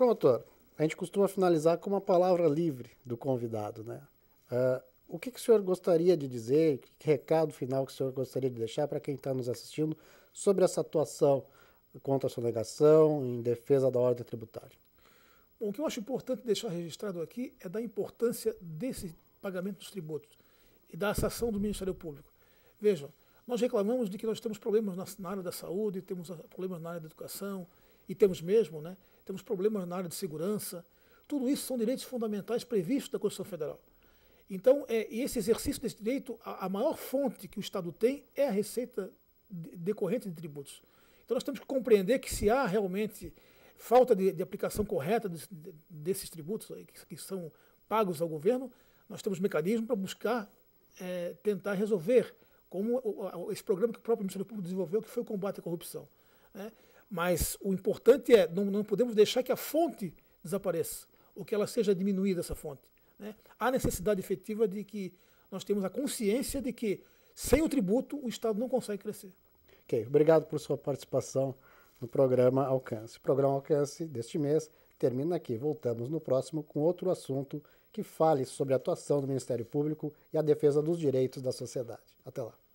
Promotor, a gente costuma finalizar com uma palavra livre do convidado, né? Uh, o que, que, o senhor gostaria de dizer, que recado final que o senhor gostaria de deixar para quem está nos assistindo sobre essa atuação contra a sonegação em defesa da ordem tributária? Bom, o que eu acho importante deixar registrado aqui é da importância desse pagamento dos tributos e da ação do Ministério Público. Vejam, nós reclamamos de que nós temos problemas na área da saúde, temos problemas na área da educação, e temos mesmo, né? temos problemas na área de segurança. Tudo isso são direitos fundamentais previstos na Constituição Federal. Então, é, esse exercício desse direito, a, a, maior fonte que o Estado tem é a receita de, decorrente de tributos. Então, nós temos que compreender que se há realmente falta de, de aplicação correta de, desses tributos eh, que, que, são pagos ao governo, nós temos mecanismos para buscar é, tentar resolver, como o, esse programa que o próprio Ministério Público desenvolveu, que foi o combate à corrupção. Né? Mas o importante é, não, não podemos deixar que a fonte desapareça, ou que ela seja diminuída, essa fonte. Né? Há necessidade efetiva de que nós temos a consciência de que, sem o tributo, o Estado não consegue crescer. Ok, obrigado por sua participação no programa Alcance. O programa Alcance deste mês termina aqui. Voltamos no próximo com outro assunto que fale sobre a atuação do Ministério Público e a defesa dos direitos da sociedade. Até lá.